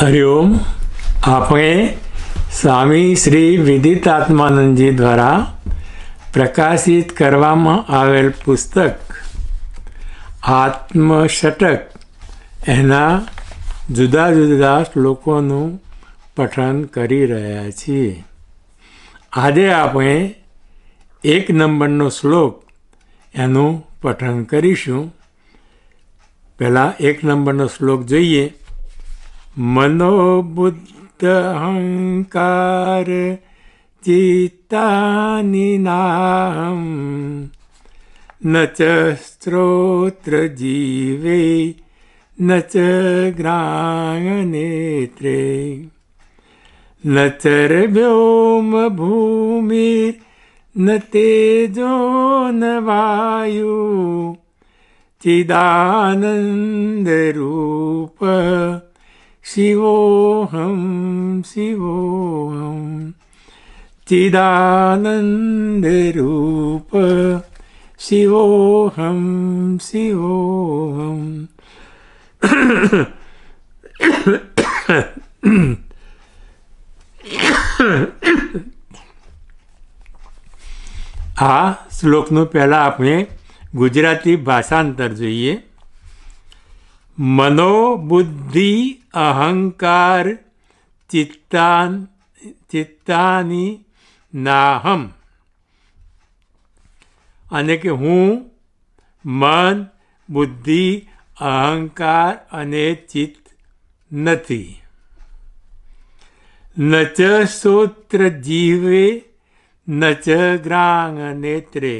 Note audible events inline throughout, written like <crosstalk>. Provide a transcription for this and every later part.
હરિઓમ આપણે સ્વામી શ્રી વિદિતાત્માનંદજી દ્વારા પ્રકાશિત કરવામાં આવેલ પુસ્તક આત્મશટક એના જુદા જુદા શ્લોકોનું પઠન કરી રહ્યા છીએ આજે આપણે એક નંબરનો શ્લોક એનું પઠન કરીશું પહેલાં એક નંબરનો શ્લોક જોઈએ મનોબુદ્ધ અહંકાર ચિત્તાની નામ ન ચ સ્ત્રોત્ર જીવે ન ચ ગ્રાણનેત્રે ન ચર્વ્યોમ ભૂમિ ન તેજો ન વાયુ ચિદાનંદ રૂપ शिवोऽहं शिवोऽहं चिदानन्दरूप शिवोऽहं शिवोऽहम् આ શ્લોકનું પહેલાં આપણે ગુજરાતી ભાષાંતર જોઈએ મનોબુદ્ધિ અહંકાર ચિત્તાન ચિત્તાની નાહમ અને કે હું મન બુદ્ધિ અહંકાર અને ચિત્ત નથી ન ચ શ્રોત્ર જીવે ન ચ ગ્રાંગ નેત્રે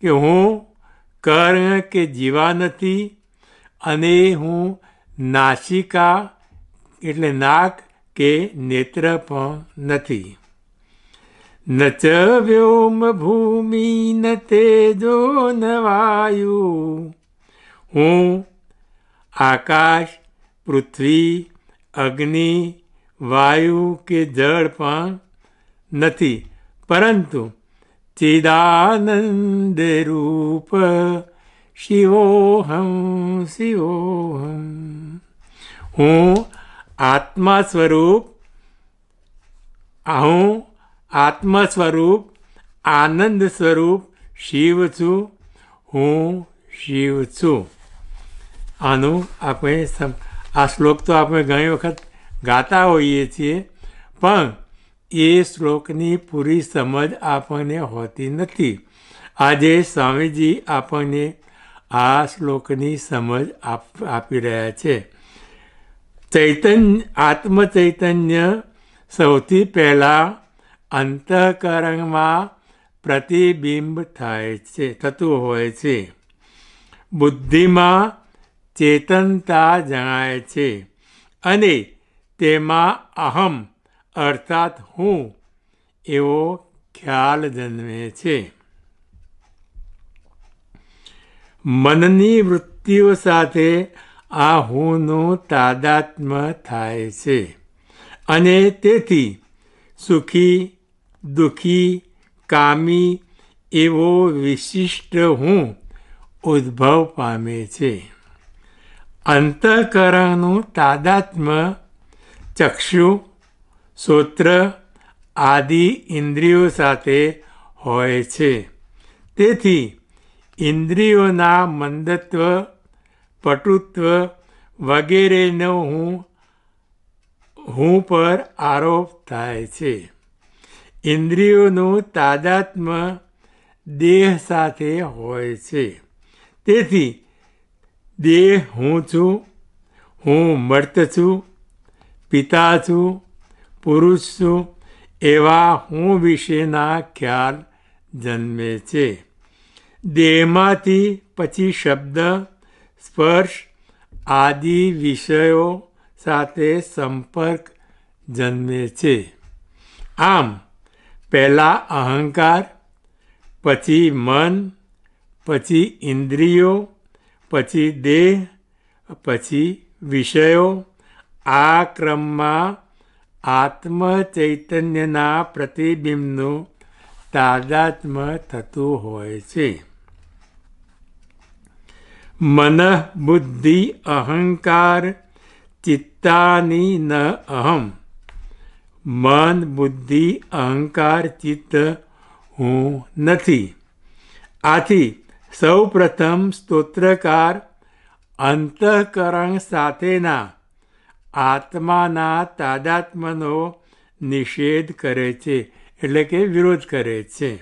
કે હું કર્ણ કે જીવા નથી અને હું નાસિકા એટલે નાક કે નેત્ર પણ નથી ન વ્યોમ ભૂમિ ન તેજો ન વાયુ હું આકાશ પૃથ્વી અગ્નિ વાયુ કે જળ પણ નથી પરંતુ ચિદાનંદ રૂપ શિવોહમ શિવોહમ હું આત્મા સ્વરૂપ હું આત્મા સ્વરૂપ આનંદ સ્વરૂપ શિવ છું હું શિવ છું આનું આપણે આ શ્લોક તો આપણે ઘણી વખત ગાતા હોઈએ છીએ પણ એ શ્લોકની પૂરી સમજ આપણને હોતી નથી આજે સ્વામીજી આપણને આ શ્લોકની સમજ આપ આપી રહ્યા છે ચૈતન્ય આત્મચૈતન્ય સૌથી પહેલાં અંતઃકરણમાં પ્રતિબિંબ થાય છે થતું હોય છે બુદ્ધિમાં ચેતનતા જણાય છે અને તેમાં અહમ અર્થાત હું એવો ખ્યાલ જન્મે છે મનની વૃત્તિઓ સાથે આ હુંનું તાદાત્મ થાય છે અને તેથી સુખી દુઃખી કામી એવો વિશિષ્ટ હું ઉદ્ભવ પામે છે અંતઃકરણનું તાદાત્મ ચક્ષુ સૂત્ર આદિ ઇન્દ્રિયો સાથે હોય છે તેથી ઇન્દ્રિયોના મંદત્વ પટુત્વ વગેરેનો હું હું પર આરોપ થાય છે ઇન્દ્રિયોનું તાદાત્મ દેહ સાથે હોય છે તેથી દેહ હું છું હું મર્ત છું પિતા છું પુરુષ છું એવા હું વિશેના ખ્યાલ જન્મે છે દેહમાંથી પછી શબ્દ સ્પર્શ આદિ વિષયો સાથે સંપર્ક જન્મે છે આમ પહેલાં અહંકાર પછી મન પછી ઇન્દ્રિયો પછી દેહ પછી વિષયો આ ક્રમમાં આત્મચૈતન્યના પ્રતિબિંબનું તાદાત્મ્ય થતું હોય છે મન બુદ્ધિ અહંકાર ચિત્તાની ન અહમ મન બુદ્ધિ અહંકાર ચિત્ત હું નથી આથી સૌ પ્રથમ સ્તોત્રકાર અંતઃકરણ સાથેના આત્માના તાદાત્મનો નિષેધ કરે છે એટલે કે વિરોધ કરે છે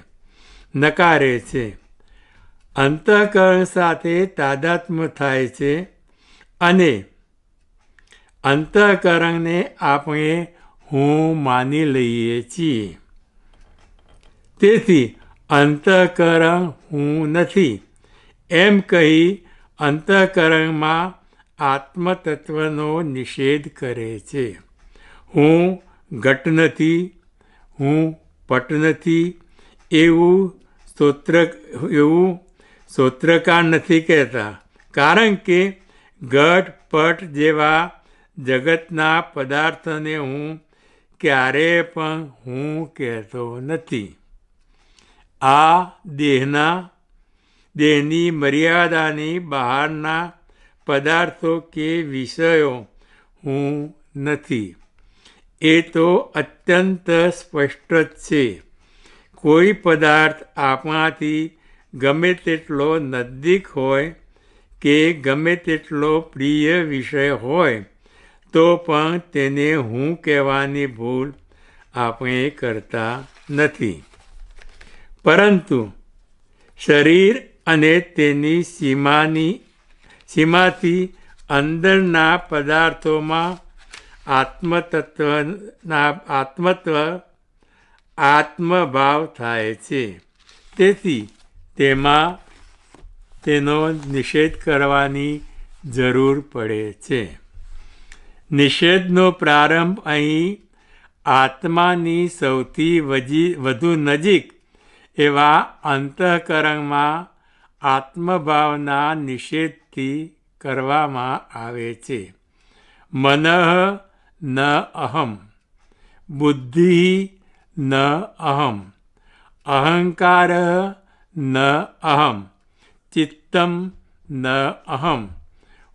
નકારે છે અંતઃકરણ સાથે તાદાત્મ્ય થાય છે અને અંતઃકરણને આપણે હું માની લઈએ છીએ તેથી અંતઃકરણ હું નથી એમ કહી અંતઃકરણમાં આત્મતત્વનો નિષેધ કરે છે હું ઘટ નથી હું પટ નથી એવું સ્તોત્ર એવું સૂત્રકાર નથી કહેતા કારણ કે ઘટ પટ જેવા જગતના પદાર્થને હું ક્યારેય પણ હું કહેતો નથી આ દેહના દેહની મર્યાદાની બહારના પદાર્થો કે વિષયો હું નથી એ તો અત્યંત સ્પષ્ટ જ છે કોઈ પદાર્થ આપણાથી ગમે તેટલો નજીક હોય કે ગમે તેટલો પ્રિય વિષય હોય તો પણ તેને હું કહેવાની ભૂલ આપણે કરતા નથી પરંતુ શરીર અને તેની સીમાની સીમાથી અંદરના પદાર્થોમાં આત્મતત્વના આત્મત્વ આત્મભાવ થાય છે તેથી તેમાં તેનો નિષેધ કરવાની જરૂર પડે છે નિષેધનો પ્રારંભ અહીં આત્માની સૌથી વધુ નજીક એવા અંતઃકરણમાં આત્મભાવના નિષેધથી કરવામાં આવે છે મન ન અહમ બુદ્ધિ ન અહમ અહંકાર ન અહમ ચિત્તમ ન અહમ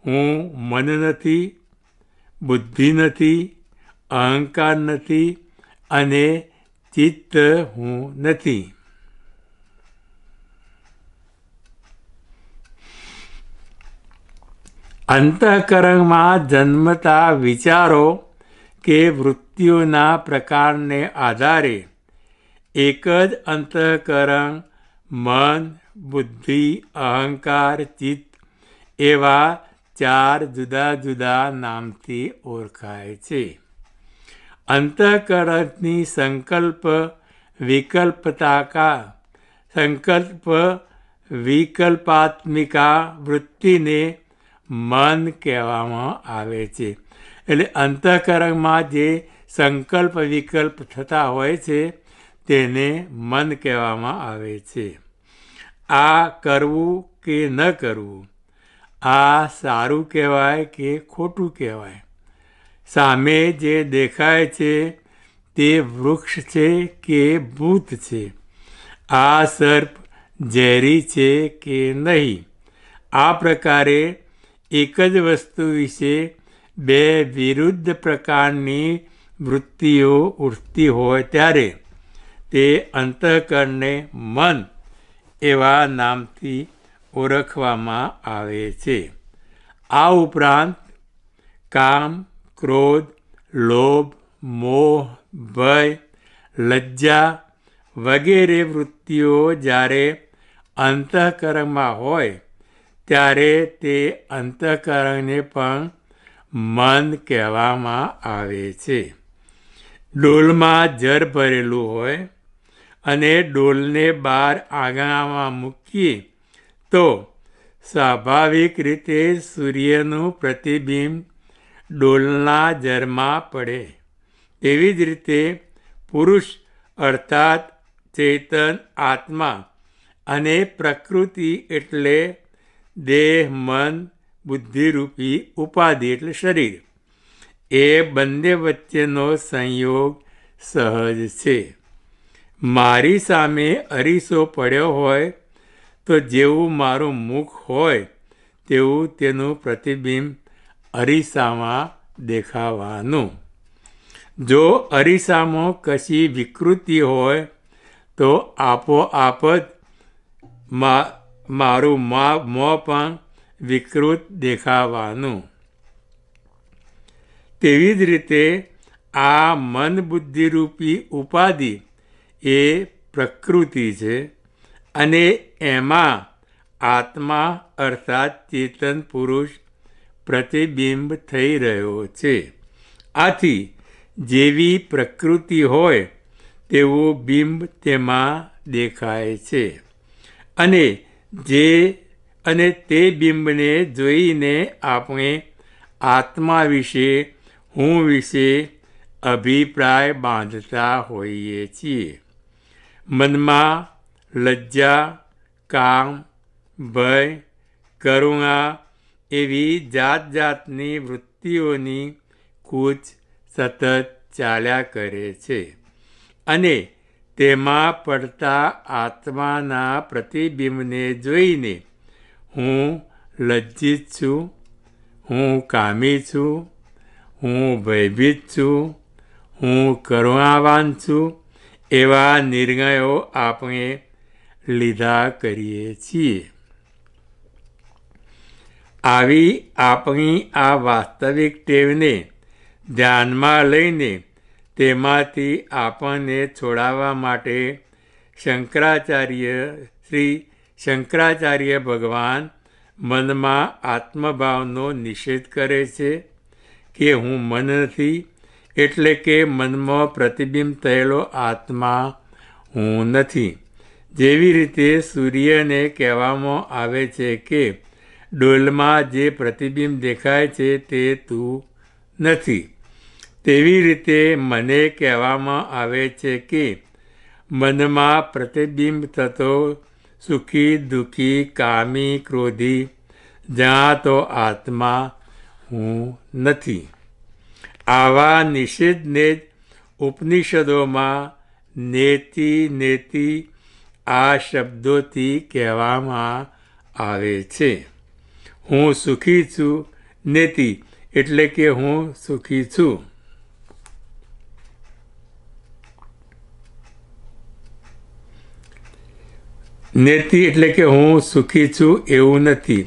હું મન નથી બુદ્ધિ નથી અહંકાર નથી અને ચિત્ત હું નથી અંતઃકરણમાં જન્મતા વિચારો કે વૃત્તિઓના પ્રકારને આધારે એક જ અંતઃકરણ મન બુદ્ધિ અહંકાર ચિત્ત એવા ચાર જુદા જુદા નામથી ઓળખાય છે અંતઃકરણની સંકલ્પ વિકલ્પતાકા સંકલ્પ વિકલ્પાત્મિકા વૃત્તિને મન કહેવામાં આવે છે એટલે અંતઃકરણમાં જે સંકલ્પ વિકલ્પ થતા હોય છે તેને મન કહેવામાં આવે છે આ કરવું કે ન કરવું આ સારું કહેવાય કે ખોટું કહેવાય સામે જે દેખાય છે તે વૃક્ષ છે કે ભૂત છે આ સર્પ ઝેરી છે કે નહીં આ પ્રકારે એક જ વસ્તુ વિશે બે વિરુદ્ધ પ્રકારની વૃત્તિઓ ઉઠતી હોય ત્યારે તે અંતઃકરણને મન એવા નામથી ઓળખવામાં આવે છે આ ઉપરાંત કામ ક્રોધ લોભ મોહ ભય લજ્જા વગેરે વૃત્તિઓ જ્યારે અંતઃકરણમાં હોય ત્યારે તે અંતઃકરણને પણ મન કહેવામાં આવે છે ડોલમાં જર ભરેલું હોય અને ડોલને બહાર આંગણામાં મૂકીએ તો સ્વાભાવિક રીતે સૂર્યનું પ્રતિબિંબ ડોલના જરમાં પડે તેવી જ રીતે પુરુષ અર્થાત ચેતન આત્મા અને પ્રકૃતિ એટલે દેહ મન બુદ્ધિરૂપી ઉપાધિ એટલે શરીર એ બંને વચ્ચેનો સંયોગ સહજ છે મારી સામે અરીસો પડ્યો હોય તો જેવું મારું મુખ હોય તેવું તેનું પ્રતિબિંબ અરીસામાં દેખાવાનું જો અરીસામાં કશી વિકૃતિ હોય તો આપોઆપ જ મારું મોં પણ વિકૃત દેખાવાનું તેવી જ રીતે આ મન બુદ્ધિરૂપી ઉપાધિ એ પ્રકૃતિ છે અને એમાં આત્મા અર્થાત ચેતન પુરુષ પ્રતિબિંબ થઈ રહ્યો છે આથી જેવી પ્રકૃતિ હોય તેવો બિંબ તેમાં દેખાય છે અને જે અને તે બિંબને જોઈને આપણે આત્મા વિશે હું વિશે અભિપ્રાય બાંધતા હોઈએ છીએ મનમાં લજ્જા કામ ભય કરુણા એવી જાત જાતની વૃત્તિઓની કૂચ સતત ચાલ્યા કરે છે અને તેમાં પડતા આત્માના પ્રતિબિંબને જોઈને હું લજ્જિત છું હું કામી છું હું ભયભીત છું હું કરુણાવાન છું એવા નિર્ણયો આપણે લીધા કરીએ છીએ આવી આપણી આ વાસ્તવિક ટેવને ધ્યાનમાં લઈને તેમાંથી આપણને છોડાવવા માટે શંકરાચાર્ય શ્રી શંકરાચાર્ય ભગવાન મનમાં આત્મભાવનો નિષેધ કરે છે કે હું મન નથી એટલે કે મનમાં પ્રતિબિંબ થયેલો આત્મા હું નથી જેવી રીતે સૂર્યને કહેવામાં આવે છે કે ડોલમાં જે પ્રતિબિંબ દેખાય છે તે તું નથી તેવી રીતે મને કહેવામાં આવે છે કે મનમાં પ્રતિબિંબ થતો સુખી દુઃખી કામી ક્રોધી જ્યાં તો આત્મા હું નથી અવા નિષિદ ને ઉપનિષદોમાં નેતિ નેતિ આ શબ્દોથી કહેવામાં आले છે હું સુખી છું નેતિ એટલે કે હું સુખી છું નેતિ એટલે કે હું સુખી છું એવું નથી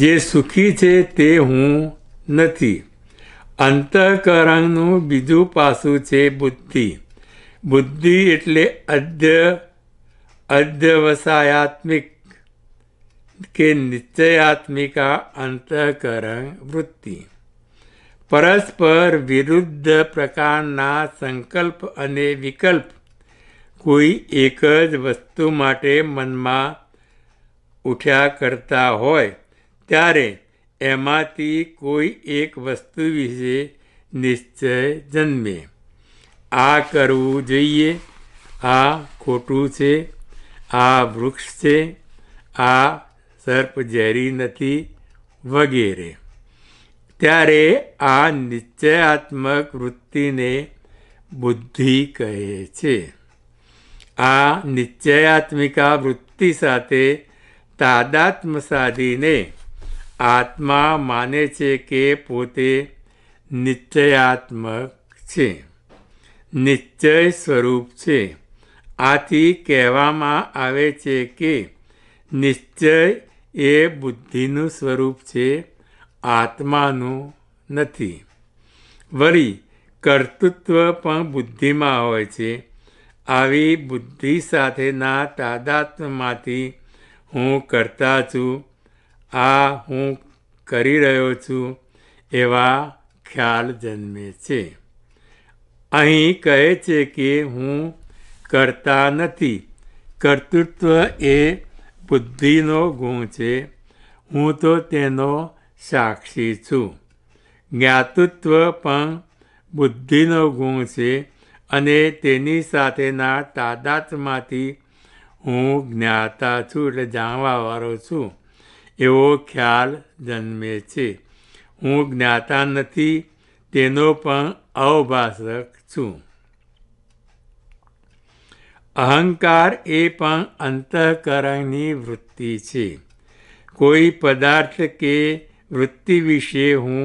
જે સુખી છે તે હું નથી અંતઃકરણનું બીજું પાસું છે બુદ્ધિ બુદ્ધિ એટલે અધ્ય અધ્યવસાયાત્મિક કે નિશ્ચયાત્મિકા અંતઃકરણ વૃત્તિ પરસ્પર વિરુદ્ધ પ્રકારના સંકલ્પ અને વિકલ્પ કોઈ એક જ વસ્તુ માટે મનમાં ઉઠ્યા કરતા હોય ત્યારે એમાંથી કોઈ એક વસ્તુ વિશે નિશ્ચય જન્મે આ કરવું જોઈએ આ ખોટું છે આ વૃક્ષ છે આ સર્પ ઝેરી નથી વગેરે ત્યારે આ નિશ્ચયાત્મક વૃત્તિને બુદ્ધિ કહે છે આ નિશ્ચયાત્મિકા વૃત્તિ સાથે તાદાત્મ સાધીને આત્મા માને છે કે પોતે નિશ્ચયાત્મક છે નિશ્ચય સ્વરૂપ છે આથી કહેવામાં આવે છે કે નિશ્ચય એ બુદ્ધિનું સ્વરૂપ છે આત્માનું નથી વળી કર્તૃત્વ પણ બુદ્ધિમાં હોય છે આવી બુદ્ધિ સાથેના તાદાત્મમાંથી હું કરતા છું આ હું કરી રહ્યો છું એવા ખ્યાલ જન્મે છે અહીં કહે છે કે હું કરતા નથી કર્તૃત્વ એ બુદ્ધિનો ગુણ છે હું તો તેનો સાક્ષી છું જ્ઞાતૃત્વ પણ બુદ્ધિનો ગુણ છે અને તેની સાથેના તાદાતમાંથી હું જ્ઞાતા છું એટલે જાણવાવાળો છું એઓ ખ્યાલ જન્મે છે હું જ્ઞાતા નથી તેનો પણ અવવાસક છું અહંકાર એ પણ અંતઃકરણની વૃત્તિ છે કોઈ પદાર્થ કે વૃત્તિ વિશે હું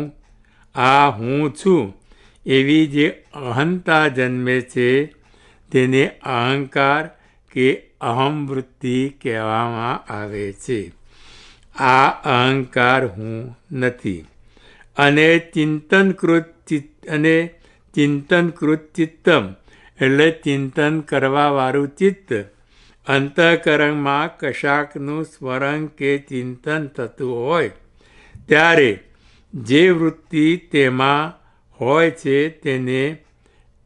આ હું છું એવી જે અહંતા જન્મે છે તેને અહંકાર કે અહમ વૃત્તિ કહેવામાં આવે છે આ અહંકાર હું નથી અને ચિંતનકૃત ચિત્ત અને ચિંતનકૃત ચિત્તમ એટલે ચિંતન કરવાવાળું ચિત્ત અંતઃકરણમાં કશાકનું સ્મરણ કે ચિંતન થતું હોય ત્યારે જે વૃત્તિ તેમાં હોય છે તેને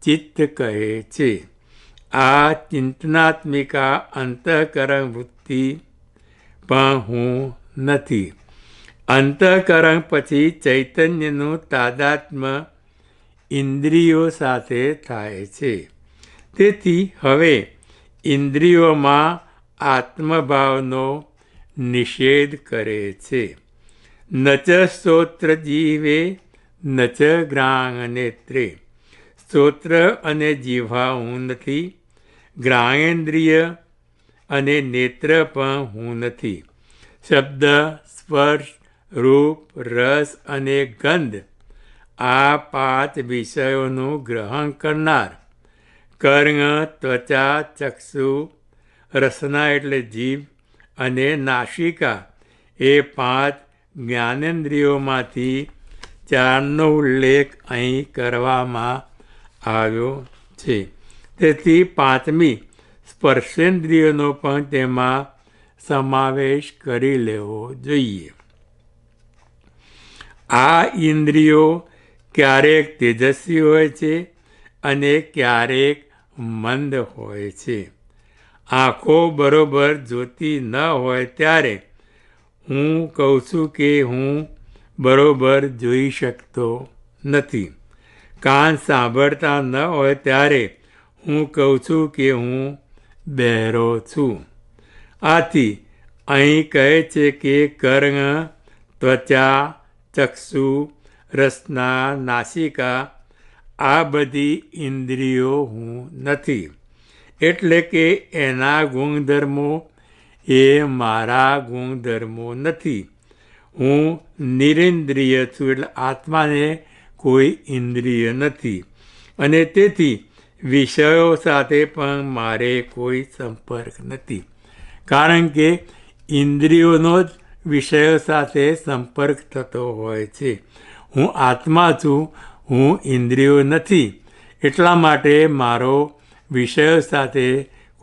ચિત્ત કહે છે આ ચિંતનાત્મિકા અંતઃકરણ વૃત્તિ પણ હું નથી અંતઃકરણ પછી ચૈતન્યનું તાદાત્મ ઇન્દ્રિયો સાથે થાય છે તેથી હવે ઇન્દ્રિયોમાં આત્મભાવનો નિષેધ કરે છે નચ સ્તોત્ર જીવે નચ ગ્રાંગ નેત્રે સ્તોત્ર અને જીવા હું નથી ગ્રાણેન્દ્રિય અને નેત્ર પણ હું નથી શબ્દ સ્પર્શ રૂપ રસ અને ગંધ આ પાંચ વિષયોનું ગ્રહણ કરનાર કર્ણ ત્વચા ચક્ષુ રસના એટલે જીભ અને નાશિકા એ પાંચ જ્ઞાનેન્દ્રિયોમાંથી ચારનો ઉલ્લેખ અહીં કરવામાં આવ્યો છે તેથી પાંચમી સ્પર્શેન્દ્રિયોનો પણ તેમાં સમાવેશ કરી લેવો જોઈએ આ ઇન્દ્રિયો ક્યારેક તેજસ્વી હોય છે અને ક્યારેક મંદ હોય છે આંખો બરોબર જોતી ન હોય ત્યારે હું કહું છું કે હું બરોબર જોઈ શકતો નથી કાન સાંભળતા ન હોય ત્યારે હું કહું છું કે હું બહેરો છું આથી અહીં કહે છે કે કર્ણ ત્વચા ચક્ષુ રસના નાસિકા આ બધી ઇન્દ્રિયો હું નથી એટલે કે એના ગુણધર્મો એ મારા ગુણધર્મો નથી હું નિરેન્દ્રિય છું એટલે આત્માને કોઈ ઇન્દ્રિય નથી અને તેથી વિષયો સાથે પણ મારે કોઈ સંપર્ક નથી કારણ કે ઇન્દ્રિયોનો જ વિષયો સાથે સંપર્ક થતો હોય છે હું આત્મા છું હું ઇન્દ્રિયો નથી એટલા માટે મારો વિષયો સાથે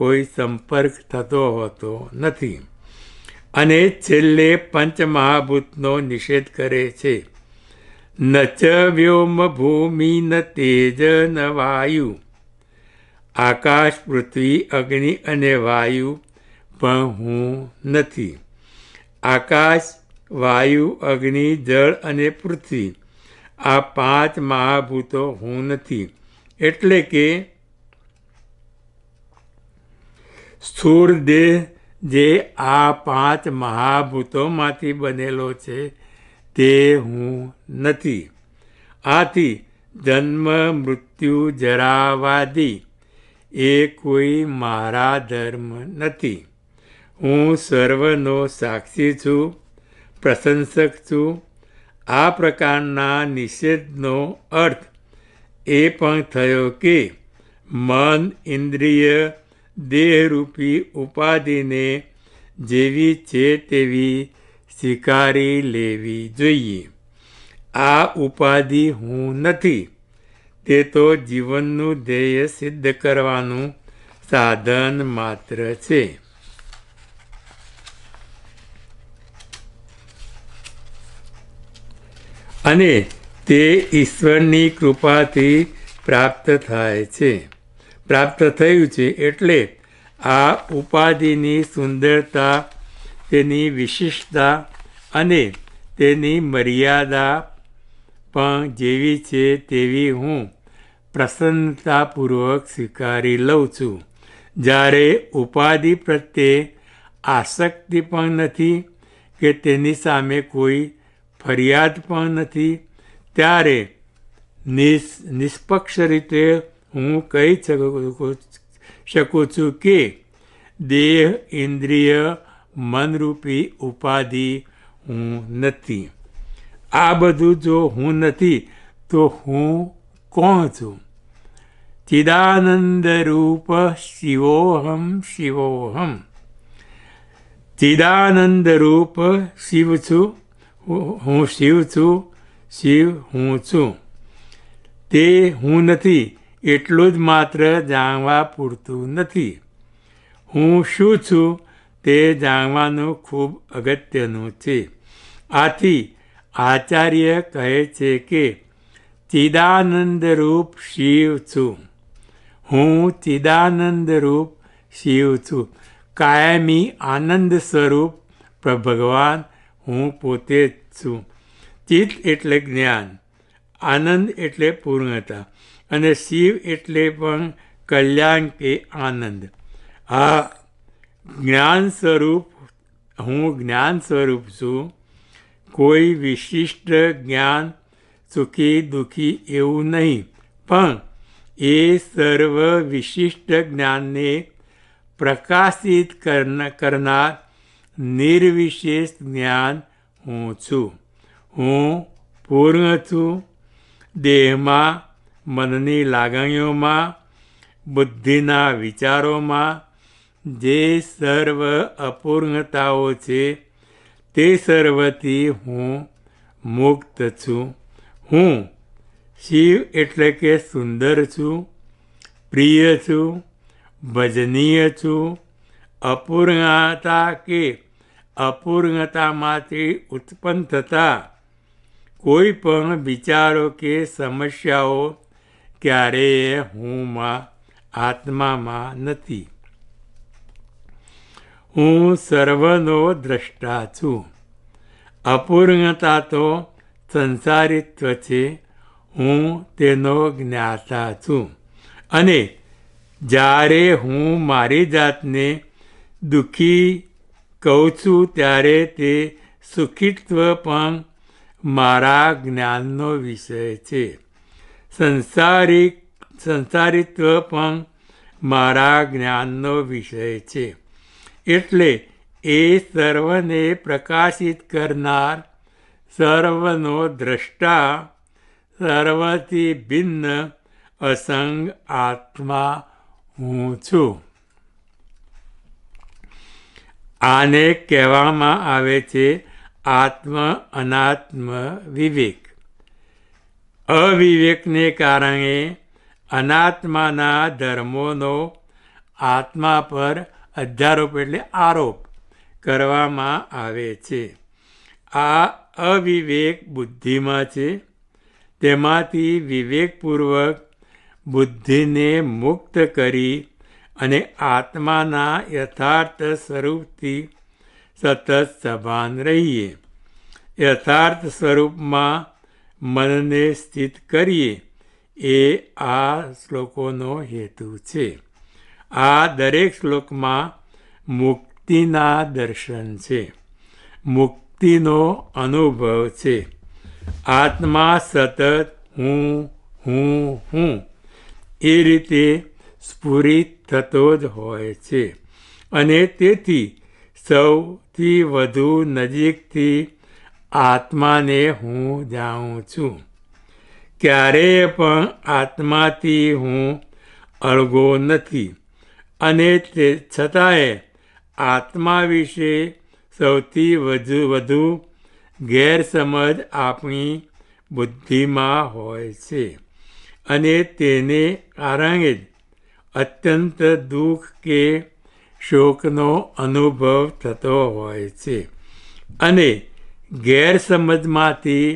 કોઈ સંપર્ક થતો હોતો નથી અને છેલ્લે પંચમહાભૂતનો નિષેધ કરે છે ન ચ વ્યોમ ભૂમિ ન તેજ ન વાયુ આકાશ પૃથ્વી અગ્નિ અને વાયુ પણ હું નથી આકાશ વાયુ અગ્નિ જળ અને પૃથ્વી આ પાંચ મહાભૂતો હું નથી એટલે કે સ્થૂળ દેહ જે આ પાંચ મહાભૂતોમાંથી બનેલો છે તે હું નથી આથી જન્મ મૃત્યુ જરાવાદી એ કોઈ મારા ધર્મ નથી હું સર્વનો સાક્ષી છું પ્રશંસક છું આ પ્રકારના નિષેધનો અર્થ એ પણ થયો કે મન ઇન્દ્રિય દેહરૂપી ઉપાધિને જેવી છે તેવી સ્વીકારી લેવી જોઈએ આ ઉપાધિ હું નથી તે તો જીવનનું ધ્યેય સિદ્ધ કરવાનું સાધન માત્ર છે અને તે ઈશ્વરની કૃપાથી પ્રાપ્ત થાય છે પ્રાપ્ત થયું છે એટલે આ ઉપાધિની સુંદરતા તેની વિશિષ્ટતા અને તેની મર્યાદા પણ જેવી છે તેવી હું પ્રસન્નતાપૂર્વક સ્વીકારી લઉં છું જ્યારે ઉપાધિ પ્રત્યે આસક્તિ પણ નથી કે તેની સામે કોઈ ફરિયાદ પણ નથી ત્યારે નિષ્પક્ષ રીતે હું કહી શકું શકું છું કે દેહ ઇન્દ્રિય મનરૂપી ઉપાધિ હું નથી આ બધું જો હું નથી તો હું કોણ છું ચિદાનંદ રૂપ શિવોહમ શિવોહમ ચિદાનંદ રૂપ શિવ છું હું શિવ છું શિવ હું છું તે હું નથી એટલું જ માત્ર જાણવા પૂરતું નથી હું શું છું તે જાણવાનું ખૂબ અગત્યનું છે આથી આચાર્ય કહે છે કે ચિદાનંદરૂપ શિવ છું હું ચિદાનંદરૂપ શિવ છું કાયમી આનંદ સ્વરૂપ પ્રભગવાન હું પોતે જ છું ચિત્ત એટલે જ્ઞાન આનંદ એટલે પૂર્ણતા અને શિવ એટલે પણ કલ્યાણ કે આનંદ આ જ્ઞાન સ્વરૂપ હું જ્ઞાન સ્વરૂપ છું કોઈ વિશિષ્ટ જ્ઞાન સુખી દુઃખી એવું નહીં પણ એ સર્વ વિશિષ્ટ જ્ઞાનને પ્રકાશિત કરનાર નિર્વિશેષ જ્ઞાન હું છું હું પૂર્ણ છું દેહમાં મનની લાગણીઓમાં બુદ્ધિના વિચારોમાં જે સર્વ અપૂર્ણતાઓ છે તે સર્વથી હું મુક્ત છું હું શિવ એટલે કે સુંદર છું પ્રિય છું ભજનીય છું અપૂર્ણતા કે અપૂર્ણતામાંથી ઉત્પન્ન થતા કોઈ પણ વિચારો કે સમસ્યાઓ ક્યારેય હુંમાં આત્મામાં નથી હું સર્વનો દ્રષ્ટા છું અપૂર્ણતા તો સંસારિત્વ છે હું તેનો જ્ઞાતા છું અને જ્યારે હું મારી જાતને દુઃખી કહું છું ત્યારે તે સુખિત્વ પણ મારા જ્ઞાનનો વિષય છે સંસારિક સંસારિત્વ પણ મારા જ્ઞાનનો વિષય છે એટલે એ સર્વને પ્રકાશિત કરનાર સર્વનો દ્રષ્ટા સર્વથી ભિન્ન અસંગ આત્મા હું છું આને કહેવામાં આવે છે આત્મ અનાત્મ વિવેક અવિવેકને કારણે અનાત્માના ધર્મોનો આત્મા પર અધ્યારોપ એટલે આરોપ કરવામાં આવે છે આ અવિવેક બુદ્ધિમાં છે તેમાંથી વિવેકપૂર્વક બુદ્ધિને મુક્ત કરી અને આત્માના યથાર્થ સ્વરૂપથી સતત સભાન રહીએ યથાર્થ સ્વરૂપમાં મનને સ્થિત કરીએ એ આ શ્લોકોનો હેતુ છે આ દરેક શ્લોકમાં મુક્તિના દર્શન છે મુક્તિનો અનુભવ છે આત્મા સતત હું હું હું એ રીતે સ્ફુરિત થતો જ હોય છે અને તેથી સૌથી વધુ નજીકથી આત્માને હું જાઉં છું ક્યારેય પણ આત્માથી હું અળગો નથી અને તે છતાંય આત્મા વિશે સૌથી વધુ વધુ ગેરસમજ આપણી બુદ્ધિમાં હોય છે અને તેને કારણે જ અત્યંત દુઃખ કે શોકનો અનુભવ થતો હોય છે અને ગેરસમજમાંથી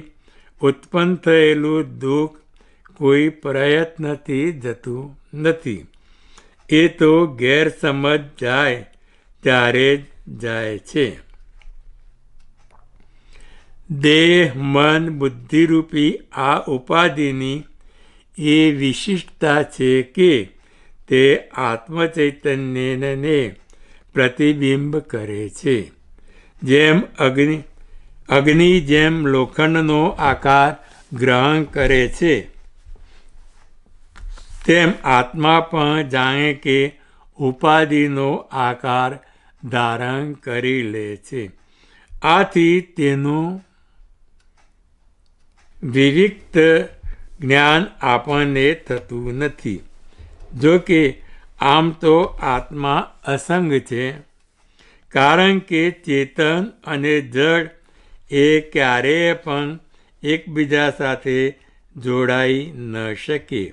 ઉત્પન્ન થયેલું દુઃખ કોઈ પ્રયત્નથી જતું નથી એ તો ગેરસમજ જાય ત્યારે જ જાય છે દેહ મન બુદ્ધિરૂપી આ ઉપાધિની એ વિશિષ્ટતા છે કે તે આત્મચૈતન્યને પ્રતિબિંબ કરે છે જેમ અગ્નિ અગ્નિ જેમ લોખંડનો આકાર ગ્રહણ કરે છે તેમ આત્મા પણ જાણે કે ઉપાધિનો આકાર ધારણ કરી લે છે આથી તેનું વિવિક્ત જ્ઞાન આપણને થતું નથી જો કે આમ તો આત્મા અસંગ છે કારણ કે ચેતન અને જડ એ ક્યારેય પણ એકબીજા સાથે જોડાઈ ન શકે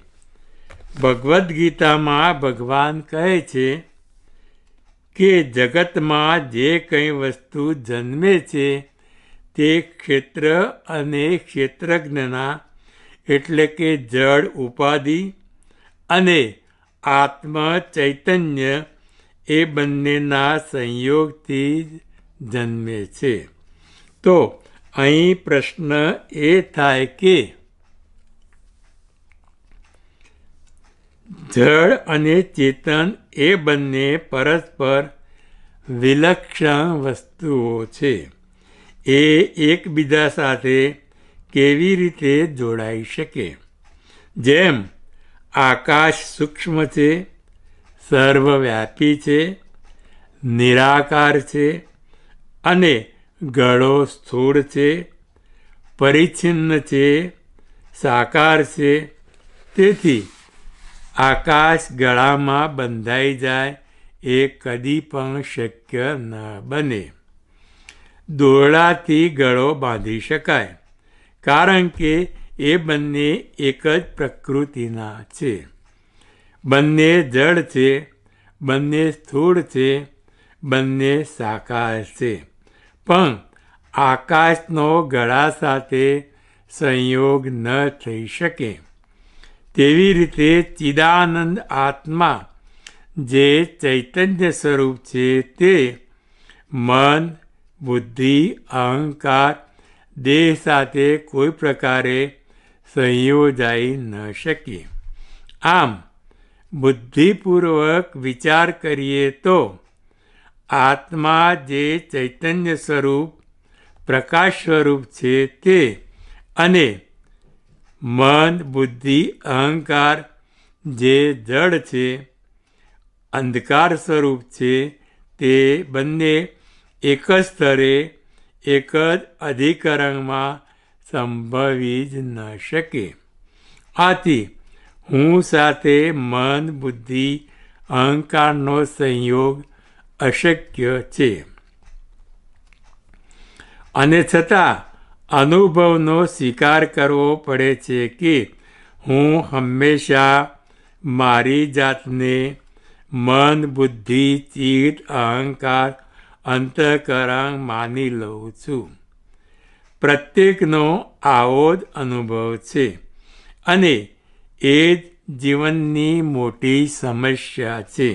ભગવદ્ ગીતામાં ભગવાન કહે છે કે જગતમાં જે કંઈ વસ્તુ જન્મે છે તે ક્ષેત્ર અને ક્ષેત્રજ્ઞના એટલે કે જળ ઉપાધિ અને આત્મા ચૈતન્ય એ બંનેના સંયોગથી જ જન્મે છે તો અહીં પ્રશ્ન એ થાય કે જળ અને ચેતન એ બંને પરસ્પર વિલક્ષણ વસ્તુઓ છે એ એકબીજા સાથે કેવી રીતે જોડાઈ શકે જેમ આકાશ સૂક્ષ્મ છે સર્વવ્યાપી છે નિરાકાર છે અને ગળો સ્થૂળ છે પરિચ્છિન્ન છે સાકાર છે તેથી આકાશ ગળામાં બંધાઈ જાય એ કદી પણ શક્ય ન બને દોરડાથી ગળો બાંધી શકાય કારણ કે એ બંને એક જ પ્રકૃતિના છે બંને જળ છે બંને સ્થૂળ છે બંને સાકાર છે પણ આકાશનો ગળા સાથે સંયોગ ન થઈ શકે તેવી રીતે ચિદાનંદ આત્મા જે ચૈતન્ય સ્વરૂપ છે તે મન બુદ્ધિ અહંકાર દેહ સાથે કોઈ પ્રકારે સંયોજાઈ ન શકીએ આમ બુદ્ધિપૂર્વક વિચાર કરીએ તો આત્મા જે ચૈતન્ય સ્વરૂપ પ્રકાશ સ્વરૂપ છે તે અને મન બુદ્ધિ અહંકાર જે જડ છે અંધકાર સ્વરૂપ છે તે બંને એક જ સ્તરે એક જ અધિકરણમાં સંભવી જ ન શકે આથી હું સાથે મન બુદ્ધિ અહંકારનો સંયોગ અશક્ય છે અને છતાં અનુભવનો સ્વીકાર કરવો પડે છે કે હું હંમેશા મારી જાતને મન બુદ્ધિ ચિત્ત અહંકાર અંતઃકરણ માની લઉં છું પ્રત્યેકનો આવો જ અનુભવ છે અને એ જ જીવનની મોટી સમસ્યા છે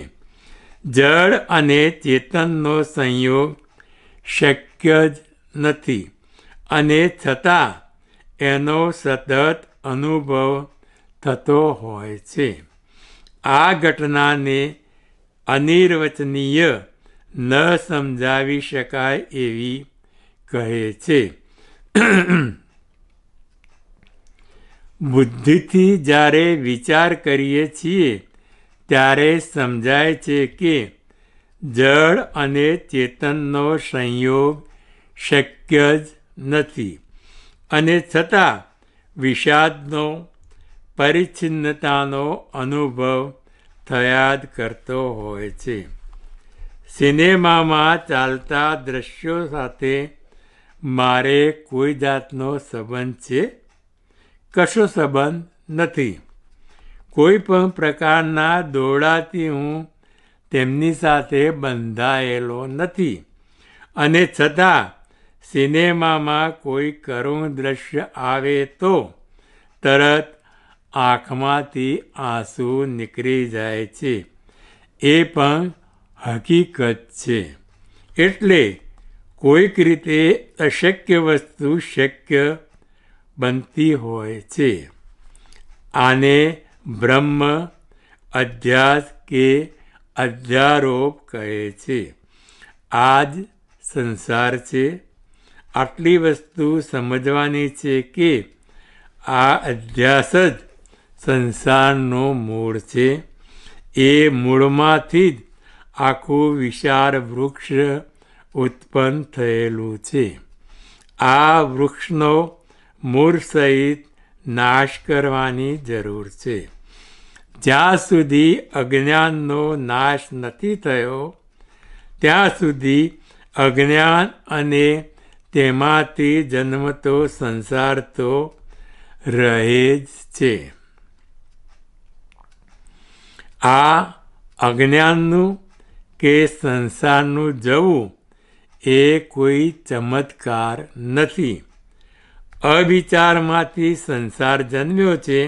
જળ અને ચેતનનો સંયોગ શક્ય જ નથી અને છતાં એનો સતત અનુભવ થતો હોય છે આ ઘટનાને અનિર્વચનીય ન સમજાવી શકાય એવી કહે છે <coughs> બુદ્ધિથી જ્યારે વિચાર કરીએ છીએ ત્યારે સમજાય છે કે જળ અને ચેતનનો સંયોગ શક્ય જ નથી અને છતાં વિષાદનો પરિચ્છિન્નતાનો અનુભવ થયા જ કરતો હોય છે સિનેમામાં ચાલતા દ્રશ્યો સાથે મારે કોઈ જાતનો સંબંધ છે કશો સંબંધ નથી કોઈ પણ પ્રકારના દોડાથી હું તેમની સાથે બંધાયેલો નથી અને છતાં સિનેમામાં કોઈ કરુણ દ્રશ્ય આવે તો તરત આંખમાંથી આંસુ નીકળી જાય છે એ પણ હકીકત છે એટલે કોઈક રીતે અશક્ય વસ્તુ શક્ય બનતી હોય છે આને બ્રહ્મ અધ્યાસ કે અધ્યારોપ કહે છે આ જ સંસાર છે આટલી વસ્તુ સમજવાની છે કે આ અધ્યાસ જ સંસારનો મૂળ છે એ મૂળમાંથી જ આખું વિશાળ વૃક્ષ ઉત્પન્ન થયેલું છે આ વૃક્ષનો મૂળ સહિત નાશ કરવાની જરૂર છે જ્યાં સુધી અજ્ઞાનનો નાશ નથી થયો ત્યાં સુધી અજ્ઞાન અને તેમાંથી જન્મતો સંસાર તો રહે જ છે આ અજ્ઞાનનું કે સંસારનું જવું એ કોઈ ચમત્કાર નથી અવિચારમાંથી સંસાર જન્મ્યો છે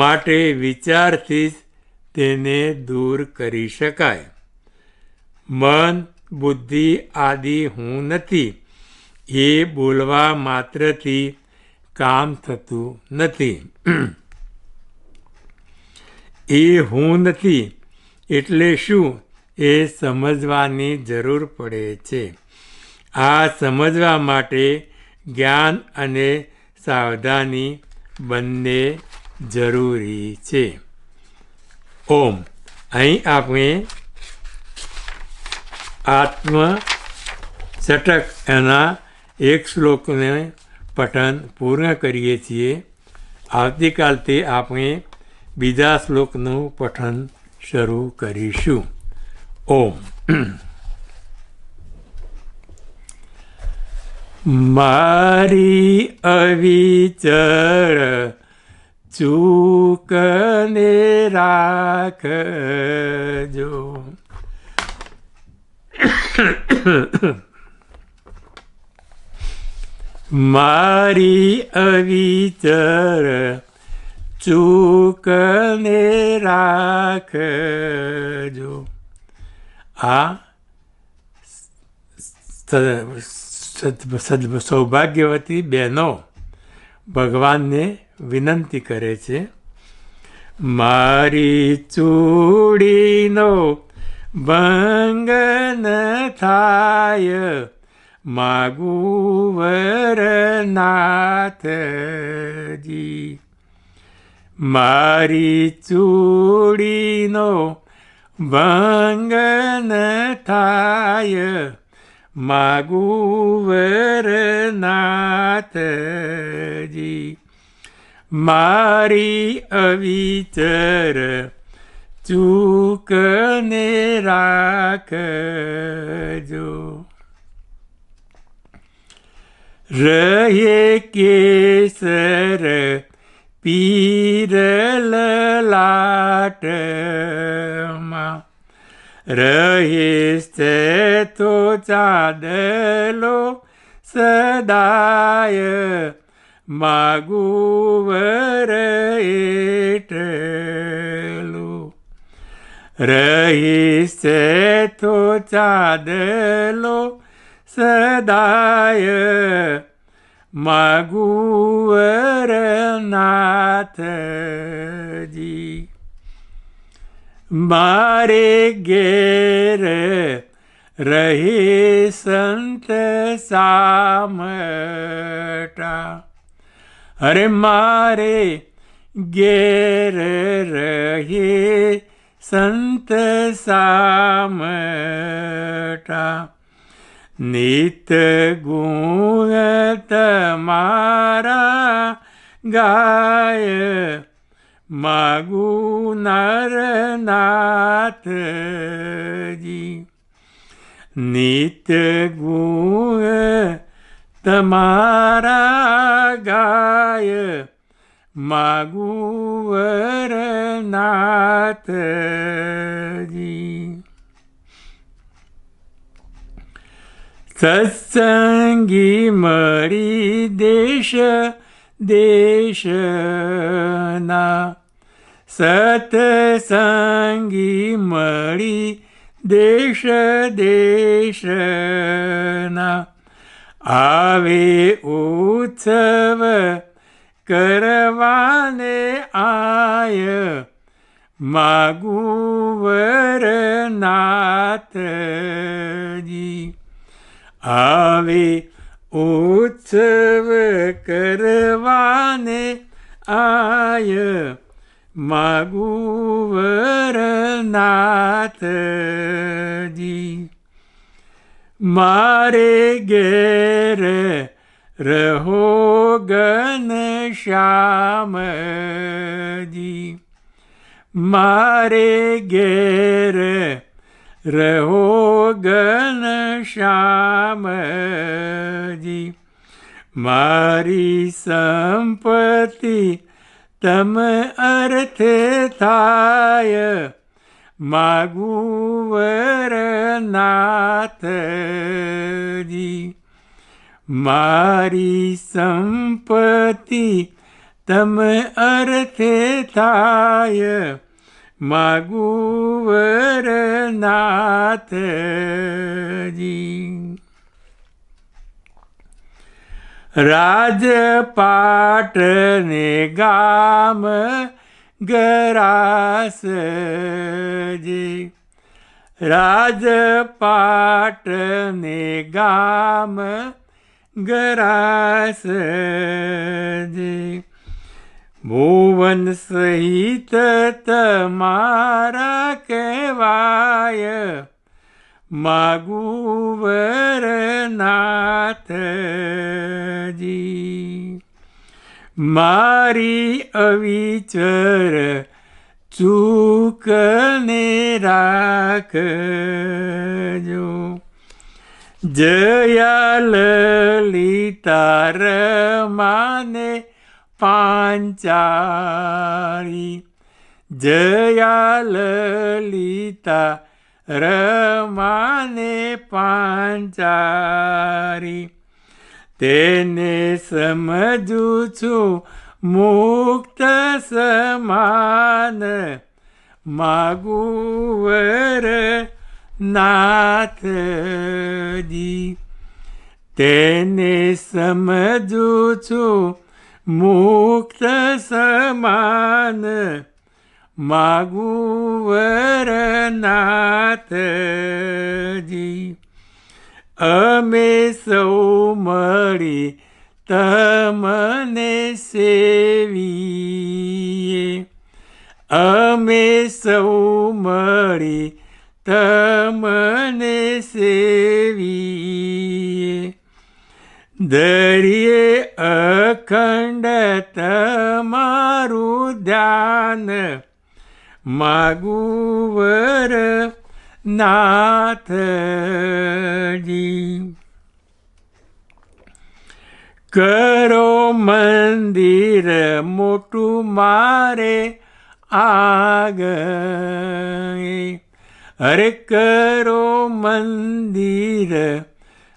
માટે વિચારથી જ તેને દૂર કરી શકાય મન બુદ્ધિ આદિ હું નથી એ બોલવા માત્રથી કામ થતું નથી એ હું નથી એટલે શું એ સમજવાની જરૂર પડે છે આ સમજવા માટે જ્ઞાન અને સાવધાની બંને જરૂરી છે ઓમ અહીં આપણે આત્મ ષટક એના એક શ્લોકને પઠન પૂર્ણ કરીએ છીએ આવતીકાલથી આપણે બીજા શ્લોકનું પઠન શરૂ કરીશું ઓમ મારી અવિચર ચૂકને રાખજો મારી અવિચર ચૂકને રાખજો આ સૌભાગ્યવતી બહેનો ભગવાનને વિનંતી કરે છે મારી ચૂડીનો ભંગ ન થાય માગુવરનાથજી મારી ચૂડીનો Vă îngânătaie, mă guvernată di, Mari avitere, tu că ne racădu. Răie chesără, Pirele tema. răiste toți adelo să dai etelu. Răiste toți adelo să dai Nathji મારે ઘેર રહે સંત સામટા અરે મારે ઘેર રહે સંત સામટા नित्य गुण तमारा गाय मागू नरनाथ जी नित्य गुण तमारा गाय मागू वरनाथ जी સત્સંગી મરી દેશ દેશના સતસંગી મળી દેશ દેશના આવે ઉત્સવ કરવાને આય માગું વરનાથ આવી ઉત્સવ કરવાને આય માગુવરનાથજી મારે ઘેર રહો ઘનશ્યામજી મારે ઘેર રહો ગન શ્યામજી મારી સંપત્તિ તમ અર્થે થાય માગું વરનાથજી મારી સંપત્તિ તમ અર્થે થાય માગુવરનાથજી રાજપાટ ને ગામ ગરાસજી રાજપાટ ને ગામ ગરાસજી ભુવન સહિત તમારા કહેવાય માગું વરનાથજી મારી અવિચર ચૂકને રાખજો જયા લલિતા રમાને 반짝이 저야 럴리다 रमाने પાંચારી તેને સમજું છું મુક્ત સમાન માગુવર નાથજી તેને સમજું છું Mukte samane magu verenate di amesau mari tamane sevie amesau mari tamane sevie દરિયે અખંડ તમારું ધ્યાન માગુવર નાથજી કરો મંદિર મોટું મારે આગ અરે કરો મંદિર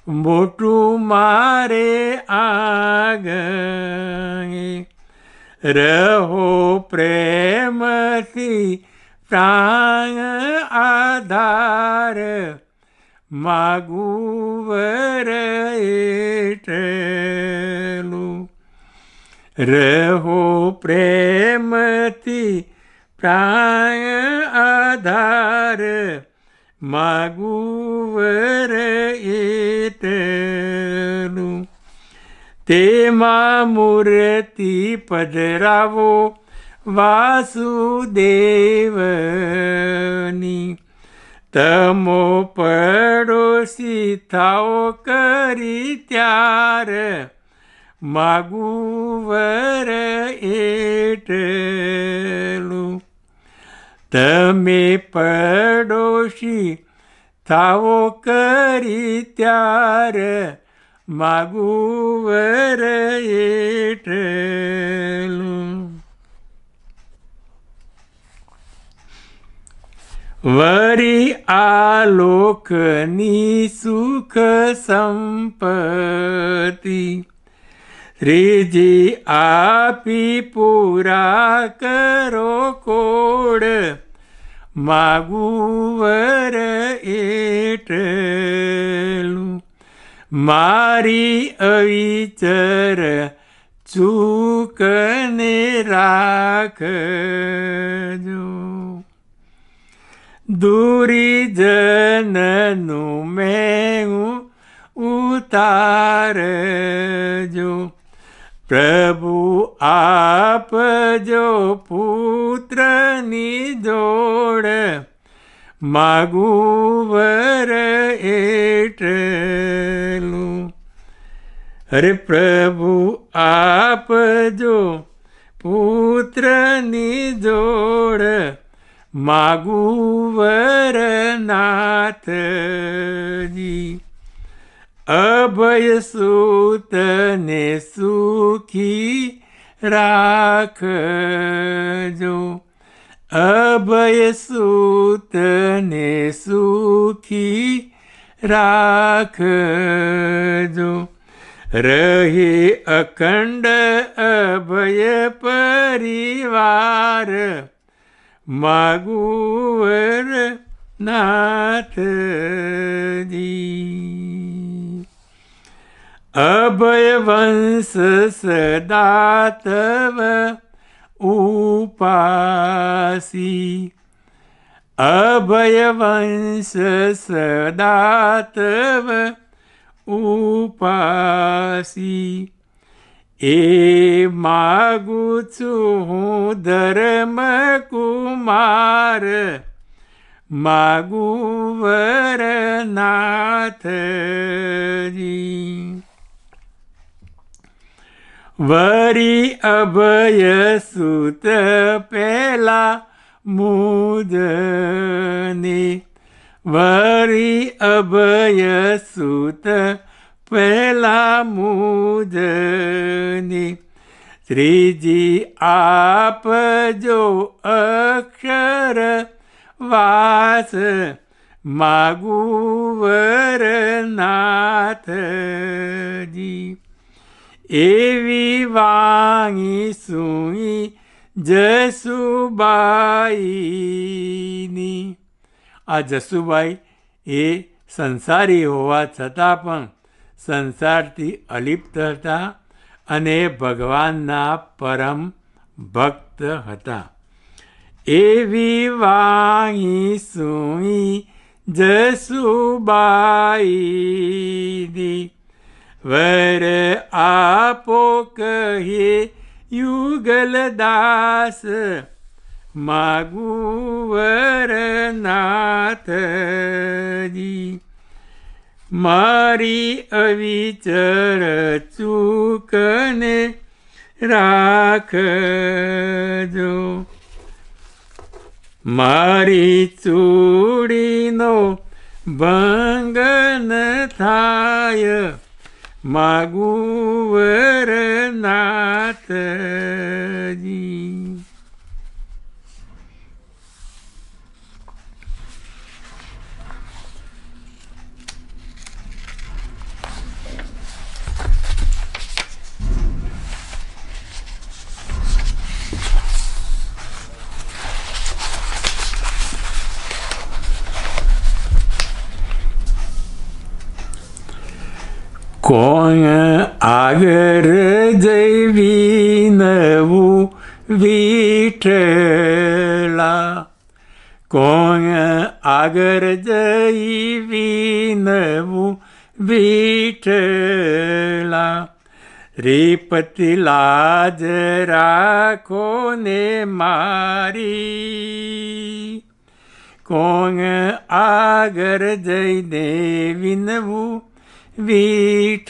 મોટું મારે આગ રહો પ્રેમથી પ્રાણ આધાર માગું વરેલું રહો પ્રેમથી પ્રાણ આધાર માગું વરે એટલું તેમાં મૂર્તિ પધરાવો વાસુદેવની તમો પડોશી થાઓ કરી ત્યારે માગું વર એટલું તમે પડોશી થાવો કરી ત્યાર માગુ વર એટલું વરી આ લોકની સુખ સંપત્તિ શ્રીજી આપી પૂરા કરો કોડ માગુવર વર એટલું મારી અવિચર ચૂકને રાખજો દૂરી જનનું મેં ઉતારજો પ્રભુ આપજો પુત્રની જોડ માગું વર એટલું અરે પ્રભુ આપજો પુત્રની જોડ માગું વર નાથજી અભયસૂતને સુખી રાખજો અભયસૂતને સુખી રાખજો રહે અખંડ અભય પરિવાર માગુવર નાથજી अभयवंश सदा तव उपासी अभयवंश सदा तव उपासी એ માગું છું હું ધર્મ કુમાર માગું વરનાથજી वरी अभय सुत पेला मुदनी वरी अभय सुत पेला मुदनी श्रीजी आप जो अक्षर वास मागूवर नाथ जी એવી વાણી સુઈ જસુબાઈની આ જસુબાઈ એ સંસારી હોવા છતાં પણ સંસારથી અલિપ્ત હતા અને ભગવાનના પરમ ભક્ત હતા એવી વાણી સુઈ જસુબાઈની वरे आपो कहे युगलदागु वरनाथि मारी अविचर चूकने राखजो मारी चूडी नो भङ्ग थाय, maguvernată. Коня агрдзевиневу вичела. Коня агрдзевиневу вичела. Рипати ладера коне мари. Коня агрдзевиневу вичела. विठला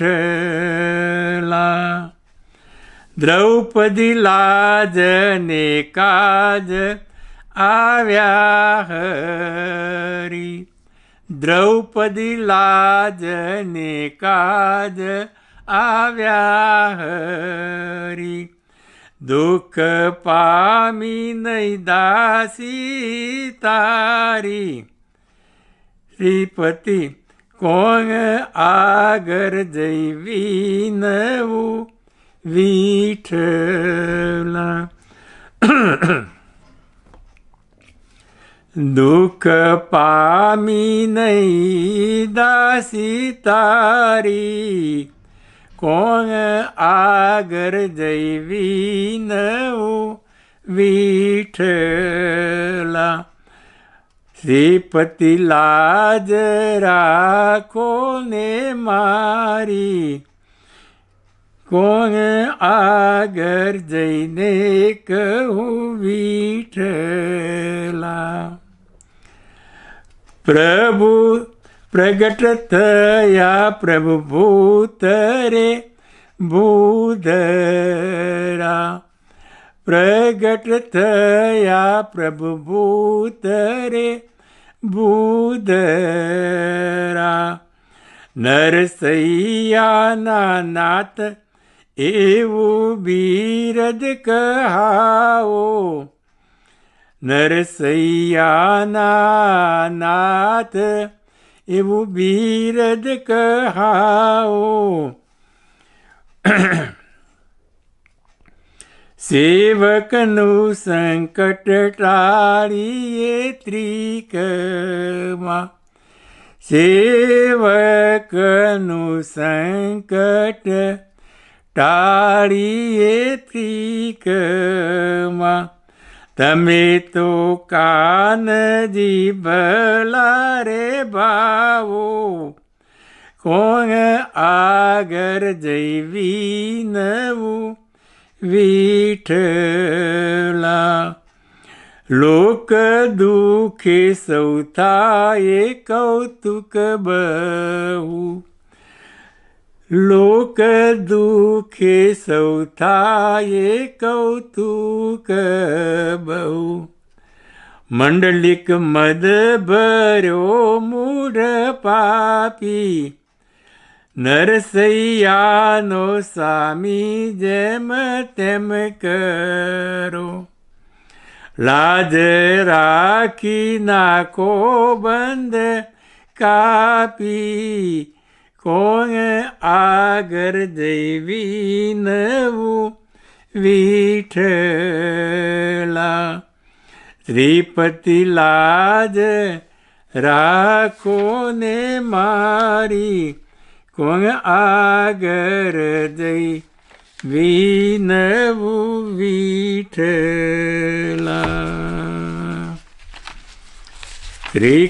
द्रौपदी लाज ने काज आव्याहरी द्रौपदी लाज ने काज आव्याहरी दुःख पामी नै दासी तारी श्रीपती કોણ આગર જૈવી નવું વિઠલા <coughs> દુઃખ પામી નહીં દાસી તારી કોણ આગર જૈવી નવું વિઠલા શ્રીપતિ લાજ રાખો ને મારી કોણ આગર જઈને કહું વીઠલા પ્રભુ પ્રગટ થયા પ્રભુ ભૂતરે ભૂધરા પ્રગટ થયા પ્રભુ ભૂતરે budera. Nărsăia nanată, iubire de căhau. Nărsăia nanată, iubire de căhau. Ahem. સેવકનું સંકટ ટાળીએ ત્રિકમાં સેવકનું સંકટ ટાળીએ ત્રિકમાં તમે તો કાનજી ભલા રે ભાવો કોણ આગર જૈવી નવું ीठला लोक दुखे सौथा सौताये कौतुक बहु मण्डलिक भरो मूढ पापी નરસૈયાનો સ્વામી જેમ તેમ કરો લાજ રાખી નાખો બંધ કાપી કોણ આગર જૈવી નવું વીઠલા શ્રીપતિ લાજ રાખો ને મારી त्व आगरै वीनवुवीठला श्रीकृष्णशरणं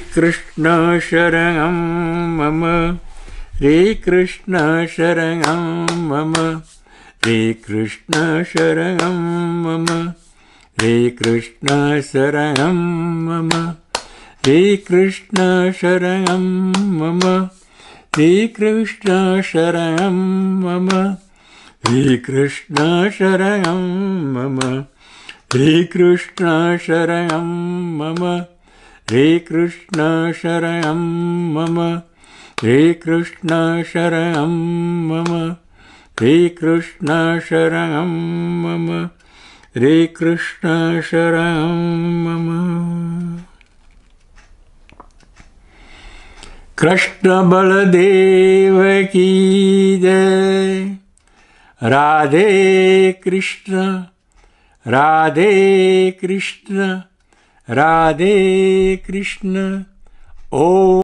मम ह्रीकृष्णशरणं मम ह्रीकृष्णशरणं मम हरेकृष्णशरणं मम ह्रीकृष्णशरणं मम े शरणं मम हे शरणं मम हे शरणं मम रे शरणं मम रे शरणं मम हे कृष्णशरणं मम रे कृष्णशरं मम जय राधे कृष्ण राधे कृष्ण राधे कृष्ण ओ